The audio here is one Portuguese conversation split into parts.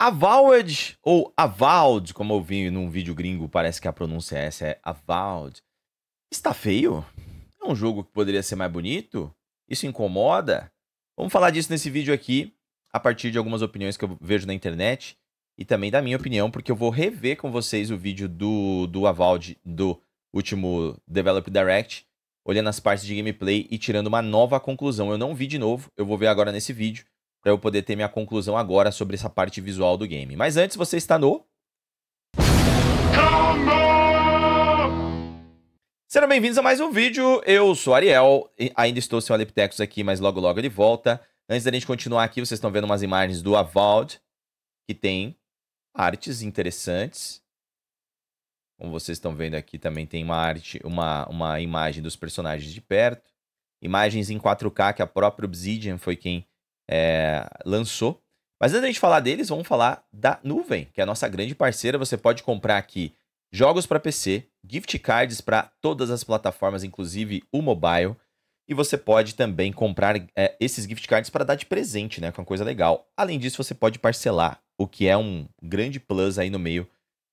Avowed, ou Avowed, como eu vi num vídeo gringo, parece que a pronúncia é essa, é Avowed. Está feio? É um jogo que poderia ser mais bonito? Isso incomoda? Vamos falar disso nesse vídeo aqui, a partir de algumas opiniões que eu vejo na internet e também da minha opinião, porque eu vou rever com vocês o vídeo do, do Avowed do último Develop Direct, olhando as partes de gameplay e tirando uma nova conclusão. Eu não vi de novo, eu vou ver agora nesse vídeo para eu poder ter minha conclusão agora sobre essa parte visual do game. Mas antes, você está no. Sejam bem-vindos a mais um vídeo. Eu sou Ariel, ainda estou sem o Aleptecos aqui, mas logo logo ele volta. Antes da gente continuar aqui, vocês estão vendo umas imagens do Avald, que tem artes interessantes. Como vocês estão vendo aqui, também tem uma arte, uma, uma imagem dos personagens de perto. Imagens em 4K que a própria Obsidian foi quem é, lançou. Mas antes da gente falar deles, vamos falar da Nuvem, que é a nossa grande parceira. Você pode comprar aqui jogos para PC, gift cards para todas as plataformas, inclusive o mobile. E você pode também comprar é, esses gift cards para dar de presente, né? Que é uma coisa legal. Além disso, você pode parcelar, o que é um grande plus aí no meio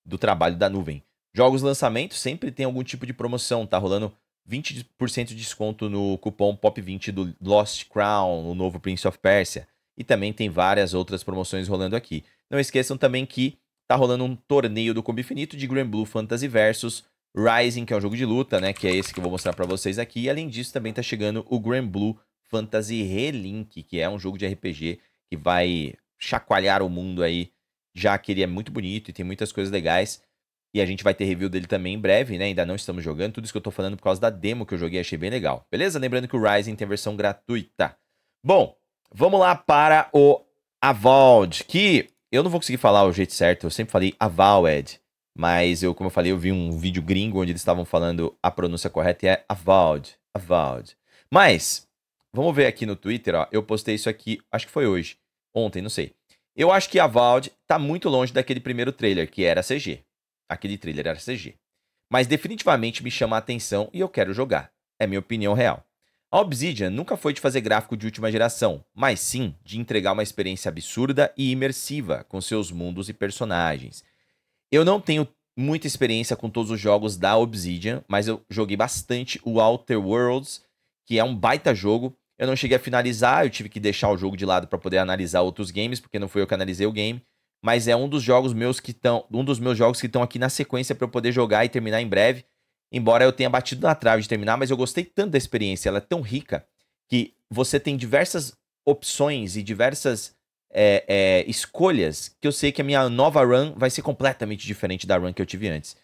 do trabalho da nuvem. Jogos lançamento sempre tem algum tipo de promoção, tá rolando 20% de desconto no cupom POP20 do Lost Crown, o novo Prince of Persia. E também tem várias outras promoções rolando aqui. Não esqueçam também que tá rolando um torneio do Combo Infinito de Grand Blue Fantasy versus Rising, que é um jogo de luta, né? Que é esse que eu vou mostrar para vocês aqui. E além disso, também tá chegando o Grand Blue Fantasy Relink, que é um jogo de RPG que vai chacoalhar o mundo aí, já que ele é muito bonito e tem muitas coisas legais. E a gente vai ter review dele também em breve, né? Ainda não estamos jogando. Tudo isso que eu tô falando por causa da demo que eu joguei, achei bem legal. Beleza? Lembrando que o Rising tem versão gratuita. Bom, vamos lá para o Avald, que eu não vou conseguir falar o jeito certo, eu sempre falei Avaled, mas eu, como eu falei, eu vi um vídeo gringo onde eles estavam falando a pronúncia correta e é Avald, Avald. Mas, vamos ver aqui no Twitter, ó, eu postei isso aqui, acho que foi hoje, ontem, não sei. Eu acho que Avald tá muito longe daquele primeiro trailer, que era CG. Aquele trailer era CG. Mas definitivamente me chama a atenção e eu quero jogar. É minha opinião real. A Obsidian nunca foi de fazer gráfico de última geração, mas sim de entregar uma experiência absurda e imersiva com seus mundos e personagens. Eu não tenho muita experiência com todos os jogos da Obsidian, mas eu joguei bastante o Outer Worlds, que é um baita jogo. Eu não cheguei a finalizar, eu tive que deixar o jogo de lado para poder analisar outros games, porque não foi eu que analisei o game mas é um dos jogos meus que estão, um dos meus jogos que estão aqui na sequência para eu poder jogar e terminar em breve. Embora eu tenha batido na trave de terminar, mas eu gostei tanto da experiência, ela é tão rica que você tem diversas opções e diversas é, é, escolhas que eu sei que a minha nova run vai ser completamente diferente da run que eu tive antes.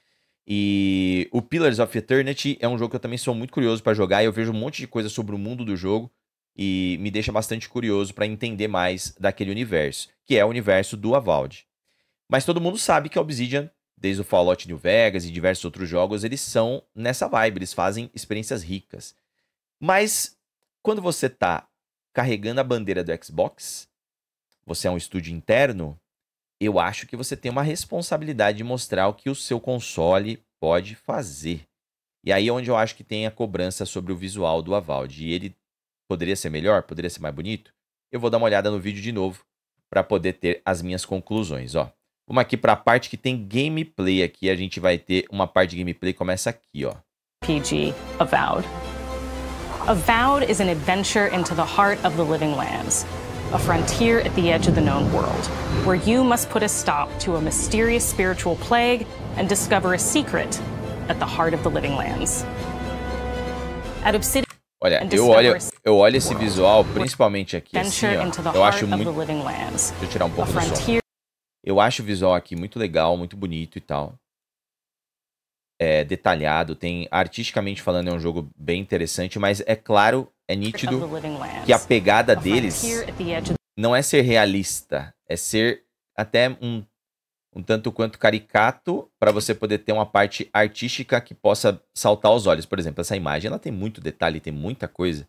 E o Pillars of Eternity é um jogo que eu também sou muito curioso para jogar. Eu vejo um monte de coisa sobre o mundo do jogo e me deixa bastante curioso para entender mais daquele universo, que é o universo do Avald. Mas todo mundo sabe que a Obsidian, desde o Fallout New Vegas e diversos outros jogos, eles são nessa vibe, eles fazem experiências ricas. Mas quando você tá carregando a bandeira do Xbox, você é um estúdio interno, eu acho que você tem uma responsabilidade de mostrar o que o seu console pode fazer. E aí é onde eu acho que tem a cobrança sobre o visual do Avald. E ele Poderia ser melhor? Poderia ser mais bonito? Eu vou dar uma olhada no vídeo de novo para poder ter as minhas conclusões, ó. Vamos aqui para a parte que tem gameplay aqui. A gente vai ter uma parte de gameplay começa aqui, ó. PG Avowed. Avowed is an adventure into the heart of the living lands, a frontier at the edge of the known world, where you must put a stop to a mysterious spiritual plague and discover a secret at the heart of the living lands. At Obsidian Olha, eu olho, eu olho esse visual, principalmente aqui, assim, ó, eu acho muito... Deixa eu tirar um pouco do som. Eu acho o visual aqui muito legal, muito bonito e tal. É, detalhado, tem... Artisticamente falando, é um jogo bem interessante, mas é claro, é nítido que a pegada deles não é ser realista, é ser até um um tanto quanto caricato para você poder ter uma parte artística que possa saltar aos olhos. Por exemplo, essa imagem ela tem muito detalhe, tem muita coisa,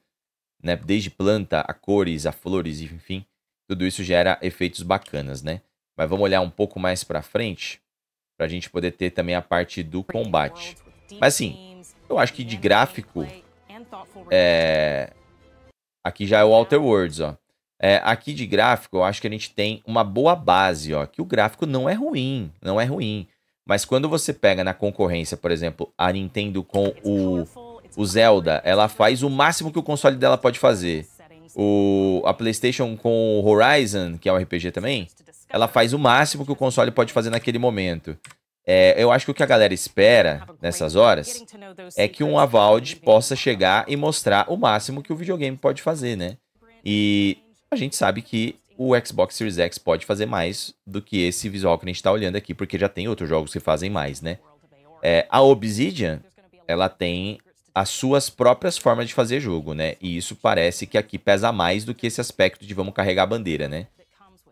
né? Desde planta, a cores, a flores, enfim, tudo isso gera efeitos bacanas, né? Mas vamos olhar um pouco mais para frente para a gente poder ter também a parte do combate. Mas assim, eu acho que de gráfico, é... aqui já é o Outer Worlds, ó. É, aqui de gráfico, eu acho que a gente tem uma boa base, ó, que o gráfico não é ruim, não é ruim. Mas quando você pega na concorrência, por exemplo, a Nintendo com o, o Zelda, ela faz o máximo que o console dela pode fazer. O, a PlayStation com o Horizon, que é um RPG também, ela faz o máximo que o console pode fazer naquele momento. É, eu acho que o que a galera espera nessas horas é que um Avald possa chegar e mostrar o máximo que o videogame pode fazer, né? E a gente sabe que o Xbox Series X pode fazer mais do que esse visual que a gente está olhando aqui, porque já tem outros jogos que fazem mais, né? É, a Obsidian, ela tem as suas próprias formas de fazer jogo, né? E isso parece que aqui pesa mais do que esse aspecto de vamos carregar a bandeira, né?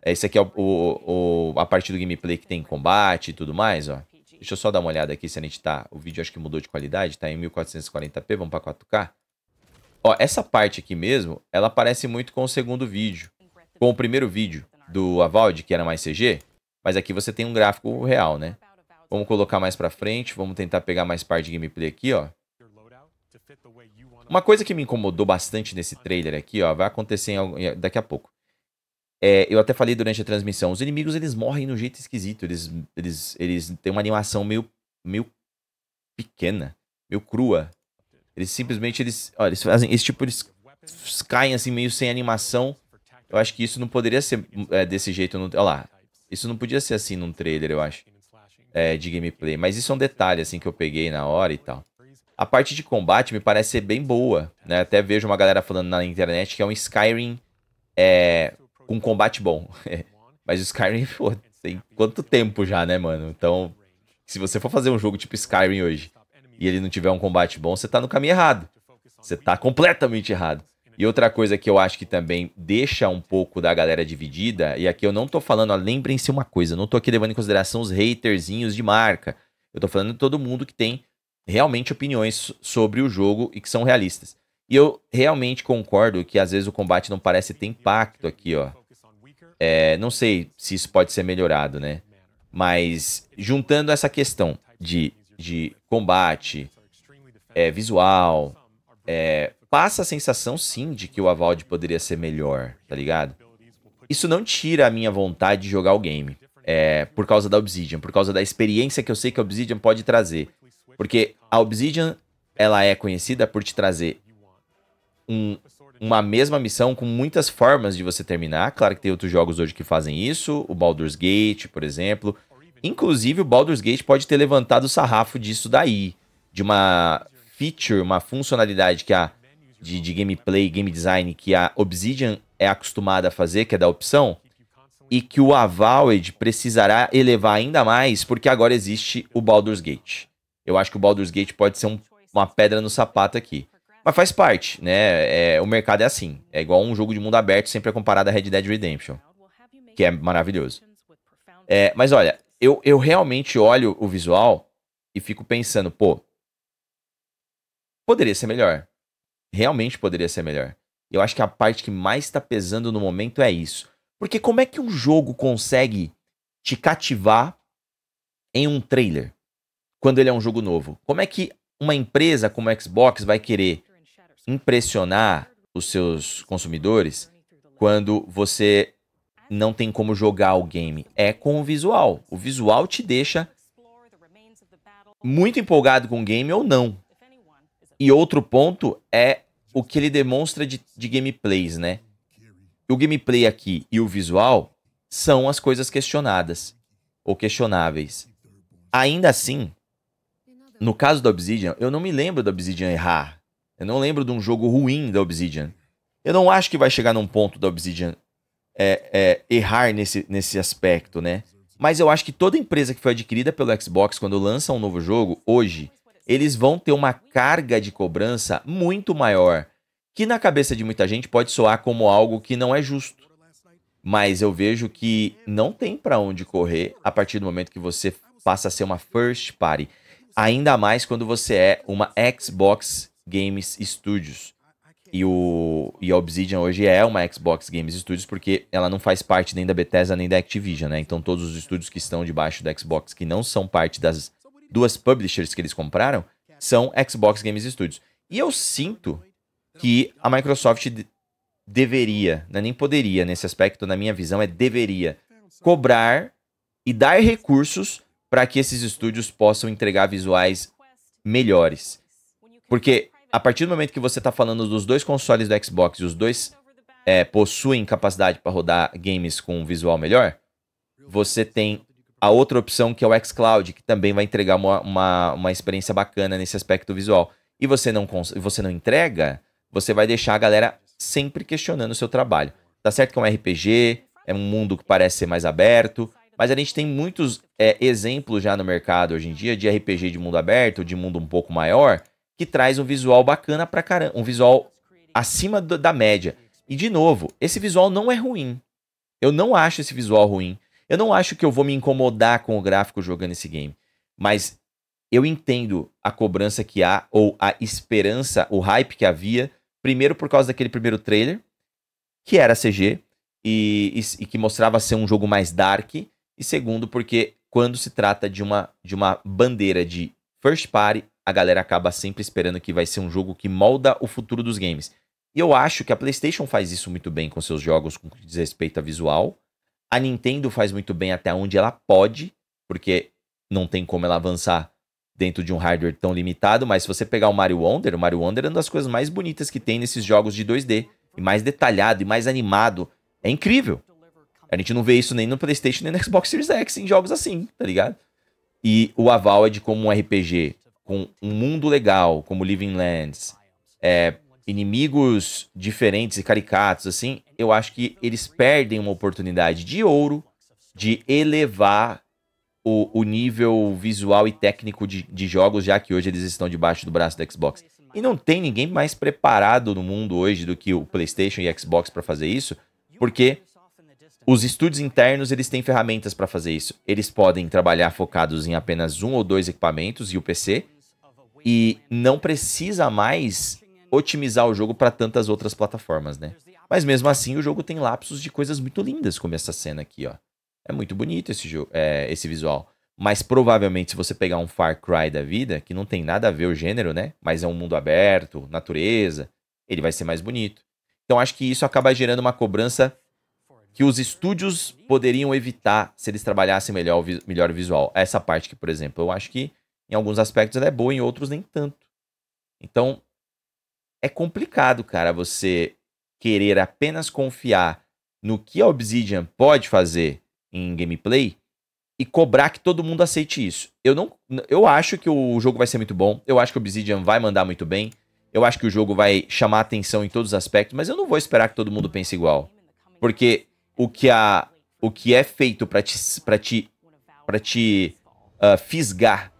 É, esse aqui é o, o, o a parte do gameplay que tem combate e tudo mais, ó. Deixa eu só dar uma olhada aqui se a gente tá... O vídeo acho que mudou de qualidade, tá em 1440p, vamos pra 4K. Ó, essa parte aqui mesmo, ela parece muito com o segundo vídeo. Com o primeiro vídeo do Avald, que era mais CG. Mas aqui você tem um gráfico real, né? Vamos colocar mais pra frente. Vamos tentar pegar mais parte de gameplay aqui, ó. Uma coisa que me incomodou bastante nesse trailer aqui, ó. Vai acontecer em, daqui a pouco. É, eu até falei durante a transmissão. Os inimigos, eles morrem de um jeito esquisito. Eles, eles, eles têm uma animação meio, meio pequena. Meio crua. Eles simplesmente, eles, ó, eles fazem esse tipo, eles caem assim meio sem animação. Eu acho que isso não poderia ser é, desse jeito. No, olha lá, isso não podia ser assim num trailer, eu acho, é, de gameplay. Mas isso é um detalhe, assim, que eu peguei na hora e tal. A parte de combate me parece ser bem boa, né? Até vejo uma galera falando na internet que é um Skyrim é, com combate bom. Mas o Skyrim, pô, tem quanto tempo já, né, mano? Então, se você for fazer um jogo tipo Skyrim hoje e ele não tiver um combate bom, você tá no caminho errado. Você tá completamente errado. E outra coisa que eu acho que também deixa um pouco da galera dividida, e aqui eu não tô falando, lembrem-se uma coisa, eu não tô aqui levando em consideração os haterzinhos de marca. Eu tô falando de todo mundo que tem realmente opiniões sobre o jogo e que são realistas. E eu realmente concordo que às vezes o combate não parece ter impacto aqui, ó. É, não sei se isso pode ser melhorado, né? Mas juntando essa questão de de combate, é, visual, é, passa a sensação sim de que o Avald poderia ser melhor, tá ligado? Isso não tira a minha vontade de jogar o game, é, por causa da Obsidian, por causa da experiência que eu sei que a Obsidian pode trazer. Porque a Obsidian, ela é conhecida por te trazer um, uma mesma missão com muitas formas de você terminar. Claro que tem outros jogos hoje que fazem isso, o Baldur's Gate, por exemplo, Inclusive, o Baldur's Gate pode ter levantado o sarrafo disso daí, de uma feature, uma funcionalidade que a de, de gameplay, game design que a Obsidian é acostumada a fazer, que é da opção, e que o Avowed precisará elevar ainda mais, porque agora existe o Baldur's Gate. Eu acho que o Baldur's Gate pode ser um, uma pedra no sapato aqui. Mas faz parte, né? É, o mercado é assim. É igual um jogo de mundo aberto, sempre é comparado a Red Dead Redemption, que é maravilhoso. É, mas olha, eu, eu realmente olho o visual e fico pensando, pô, poderia ser melhor. Realmente poderia ser melhor. Eu acho que a parte que mais está pesando no momento é isso. Porque como é que um jogo consegue te cativar em um trailer quando ele é um jogo novo? Como é que uma empresa como a Xbox vai querer impressionar os seus consumidores quando você não tem como jogar o game, é com o visual. O visual te deixa muito empolgado com o game ou não. E outro ponto é o que ele demonstra de, de gameplays, né? O gameplay aqui e o visual são as coisas questionadas ou questionáveis. Ainda assim, no caso da Obsidian, eu não me lembro da Obsidian errar. Eu não lembro de um jogo ruim da Obsidian. Eu não acho que vai chegar num ponto da Obsidian é, é, errar nesse, nesse aspecto, né? Mas eu acho que toda empresa que foi adquirida pelo Xbox, quando lança um novo jogo, hoje, eles vão ter uma carga de cobrança muito maior. Que na cabeça de muita gente pode soar como algo que não é justo. Mas eu vejo que não tem para onde correr a partir do momento que você passa a ser uma first party. Ainda mais quando você é uma Xbox Games Studios. E, o, e a Obsidian hoje é uma Xbox Games Studios porque ela não faz parte nem da Bethesda nem da Activision, né? Então todos os estúdios que estão debaixo da Xbox que não são parte das duas publishers que eles compraram são Xbox Games Studios. E eu sinto que a Microsoft deveria, né? nem poderia nesse aspecto, na minha visão, é deveria cobrar e dar recursos para que esses estúdios possam entregar visuais melhores. Porque a partir do momento que você está falando dos dois consoles do Xbox e os dois é, possuem capacidade para rodar games com um visual melhor, você tem a outra opção que é o xCloud, que também vai entregar uma, uma, uma experiência bacana nesse aspecto visual. E você não, você não entrega, você vai deixar a galera sempre questionando o seu trabalho. Tá certo que é um RPG, é um mundo que parece ser mais aberto, mas a gente tem muitos é, exemplos já no mercado hoje em dia de RPG de mundo aberto, de mundo um pouco maior, que traz um visual bacana pra caramba, um visual acima do, da média. E de novo, esse visual não é ruim. Eu não acho esse visual ruim. Eu não acho que eu vou me incomodar com o gráfico jogando esse game, mas eu entendo a cobrança que há ou a esperança, o hype que havia, primeiro por causa daquele primeiro trailer, que era CG e, e, e que mostrava ser um jogo mais dark, e segundo porque quando se trata de uma de uma bandeira de first party a galera acaba sempre esperando que vai ser um jogo que molda o futuro dos games. E eu acho que a PlayStation faz isso muito bem com seus jogos com que diz respeito a visual. A Nintendo faz muito bem até onde ela pode, porque não tem como ela avançar dentro de um hardware tão limitado, mas se você pegar o Mario Wonder, o Mario Wonder é uma das coisas mais bonitas que tem nesses jogos de 2D, e mais detalhado e mais animado. É incrível. A gente não vê isso nem no PlayStation nem no Xbox Series X em jogos assim, tá ligado? E o aval é de como um RPG com um mundo legal, como Living Lands, é, inimigos diferentes e caricatos, assim, eu acho que eles perdem uma oportunidade de ouro de elevar o, o nível visual e técnico de, de jogos, já que hoje eles estão debaixo do braço da Xbox. E não tem ninguém mais preparado no mundo hoje do que o PlayStation e Xbox para fazer isso, porque os estúdios internos eles têm ferramentas para fazer isso. Eles podem trabalhar focados em apenas um ou dois equipamentos e o PC, e não precisa mais otimizar o jogo para tantas outras plataformas, né? Mas mesmo assim, o jogo tem lapsos de coisas muito lindas, como essa cena aqui, ó. É muito bonito esse, é, esse visual. Mas provavelmente, se você pegar um Far Cry da vida, que não tem nada a ver o gênero, né? Mas é um mundo aberto, natureza, ele vai ser mais bonito. Então acho que isso acaba gerando uma cobrança que os estúdios poderiam evitar se eles trabalhassem melhor, melhor o visual. Essa parte que, por exemplo, eu acho que em alguns aspectos ela é boa, em outros nem tanto. Então, é complicado, cara, você querer apenas confiar no que a Obsidian pode fazer em gameplay e cobrar que todo mundo aceite isso. Eu não eu acho que o jogo vai ser muito bom, eu acho que o Obsidian vai mandar muito bem, eu acho que o jogo vai chamar atenção em todos os aspectos, mas eu não vou esperar que todo mundo pense igual. Porque o que a o que é feito para te para te para te uh, fisgar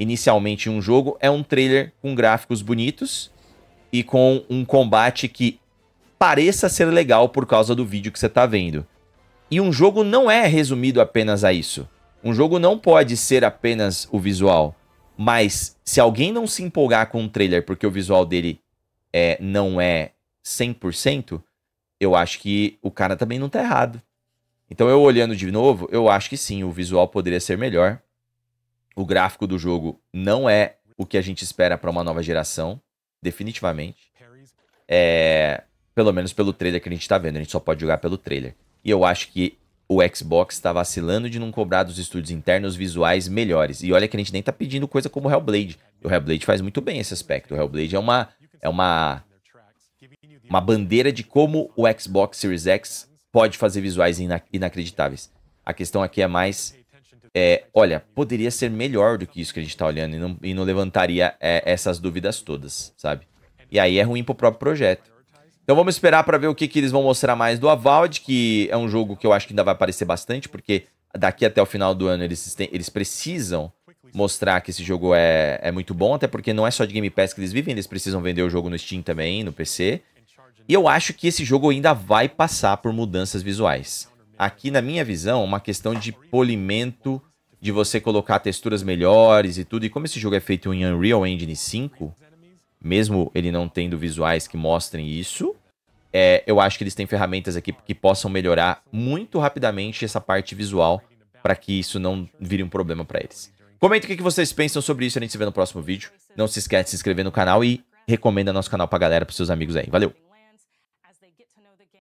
inicialmente em um jogo, é um trailer com gráficos bonitos e com um combate que pareça ser legal por causa do vídeo que você está vendo. E um jogo não é resumido apenas a isso. Um jogo não pode ser apenas o visual. Mas se alguém não se empolgar com um trailer porque o visual dele é, não é 100%, eu acho que o cara também não tá errado. Então eu olhando de novo, eu acho que sim, o visual poderia ser melhor. O gráfico do jogo não é o que a gente espera para uma nova geração, definitivamente. É, pelo menos pelo trailer que a gente está vendo, a gente só pode jogar pelo trailer. E eu acho que o Xbox tá vacilando de não cobrar dos estúdios internos visuais melhores. E olha que a gente nem está pedindo coisa como o Hellblade. O Hellblade faz muito bem esse aspecto. O Hellblade é uma é uma uma bandeira de como o Xbox Series X pode fazer visuais inacreditáveis. A questão aqui é mais é, olha, poderia ser melhor do que isso que a gente está olhando e não, e não levantaria é, essas dúvidas todas, sabe? E aí é ruim pro próprio projeto. Então vamos esperar para ver o que, que eles vão mostrar mais do Avald, que é um jogo que eu acho que ainda vai aparecer bastante, porque daqui até o final do ano eles, têm, eles precisam mostrar que esse jogo é, é muito bom, até porque não é só de Game Pass que eles vivem, eles precisam vender o jogo no Steam também, no PC. E eu acho que esse jogo ainda vai passar por mudanças visuais aqui, na minha visão, uma questão de polimento, de você colocar texturas melhores e tudo. E como esse jogo é feito em Unreal Engine 5, mesmo ele não tendo visuais que mostrem isso, é, eu acho que eles têm ferramentas aqui que possam melhorar muito rapidamente essa parte visual para que isso não vire um problema para eles. Comenta o que vocês pensam sobre isso, a gente se vê no próximo vídeo. Não se esquece de se inscrever no canal e recomenda nosso canal pra galera, pros seus amigos aí. Valeu!